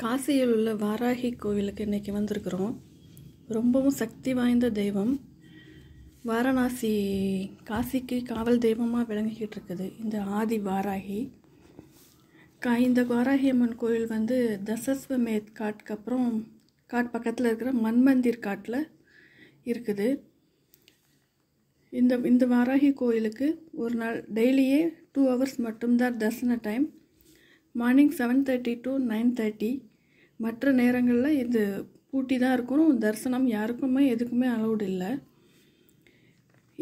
காசியில் உள்ள வாராகி கோவிலுக்கு இன்றைக்கி வந்திருக்கிறோம் ரொம்பவும் சக்தி வாய்ந்த தெய்வம் வாரணாசி காசிக்கு காவல் தெய்வமாக விளங்கிக்கிட்டு இருக்குது இந்த ஆதி வாராகி கா இந்த வாராகி அம்மன் கோயில் வந்து தசஸ்வமேத் காட்டுக்கு அப்புறம் காட் பக்கத்தில் இருக்கிற மண்மந்திர் காட்டில் இருக்குது இந்த இந்த வாராகி கோயிலுக்கு ஒரு நாள் டெய்லியே டூ ஹவர்ஸ் மட்டும்தான் தர்சன time morning seven thirty to nine thirty மற்ற நேரங்களில் இது பூட்டி தான் இருக்கும் தரிசனம் யாருக்குமே எதுக்குமே அலௌடு இல்லை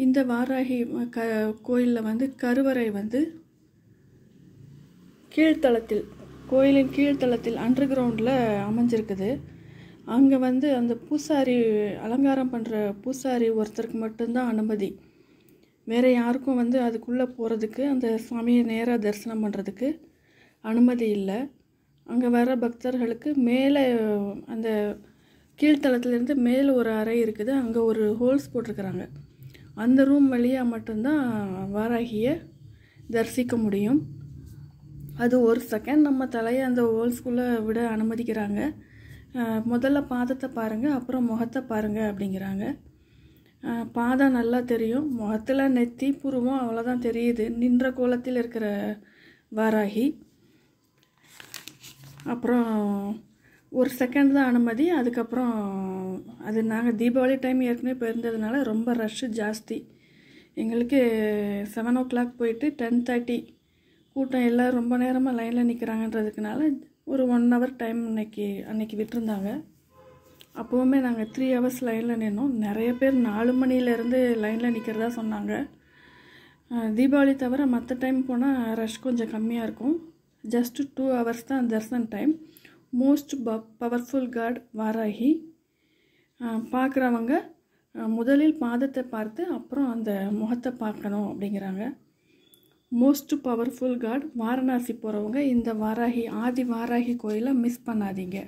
இந்த வாராகி க கோயிலில் வந்து கருவறை வந்து கீழ்த்தளத்தில் கோயிலின் கீழ்த்தளத்தில் அண்டர் கிரவுண்டில் அமைஞ்சிருக்குது அங்கே வந்து அந்த பூசாரி அலங்காரம் பண்ணுற பூசாரி ஒருத்தருக்கு மட்டும்தான் அனுமதி வேறு யாருக்கும் வந்து அதுக்குள்ளே போகிறதுக்கு அந்த சுவாமியை நேராக தரிசனம் பண்ணுறதுக்கு அனுமதி இல்லை அங்கே வர பக்தர்களுக்கு மேலே அந்த கீழ்த்தளத்துலேருந்து மேலே ஒரு அறை இருக்குது அங்கே ஒரு ஹோல்ஸ் போட்டிருக்கிறாங்க அந்த ரூம் வழியாக மட்டும்தான் வாராகியை தரிசிக்க முடியும் அது ஒரு செகண்ட் நம்ம தலையை அந்த ஹோல்ஸ்குள்ளே விட அனுமதிக்கிறாங்க முதல்ல பாதத்தை பாருங்கள் அப்புறம் முகத்தை பாருங்கள் அப்படிங்கிறாங்க பாதம் நல்லா தெரியும் முகத்தில் நெத்தி புருவம் அவ்வளோதான் தெரியுது நின்ற கோலத்தில் இருக்கிற வாராகி அப்புறம் ஒரு செகண்ட் தான் அனுமதி அதுக்கப்புறம் அது நாங்கள் தீபாவளி டைம் ஏற்கனவே போயிருந்ததுனால ரொம்ப ரஷ்ஷு ஜாஸ்தி எங்களுக்கு செவன் ஓ கிளாக் போயிட்டு டென் தேர்ட்டி கூட்டம் எல்லாம் ரொம்ப நேரமாக லைனில் நிற்கிறாங்கன்றதுக்குனால ஒரு ஒன் ஹவர் டைம் இன்னைக்கு அன்னைக்கு விட்டுருந்தாங்க அப்போவுமே நாங்கள் த்ரீ ஹவர்ஸ் லைனில் நின்னோம் நிறைய பேர் நாலு மணிலேருந்து லைனில் நிற்கிறதா சொன்னாங்க தீபாவளி தவிர மற்ற டைம் போனால் ரஷ் கொஞ்சம் கம்மியாக இருக்கும் ஜஸ்ட்டு டூ ஹவர்ஸ் தான் தர்சன் டைம் மோஸ்ட் ப பவர்ஃபுல் காட் வாராகி பார்க்குறவங்க முதலில் பாதத்தை பார்த்து அப்புறம் அந்த முகத்தை பார்க்கணும் அப்படிங்கிறாங்க மோஸ்ட் பவர்ஃபுல் காட் வாரணாசி போகிறவங்க இந்த வாராகி ஆதி வாராகி கோயிலை மிஸ் பண்ணாதீங்க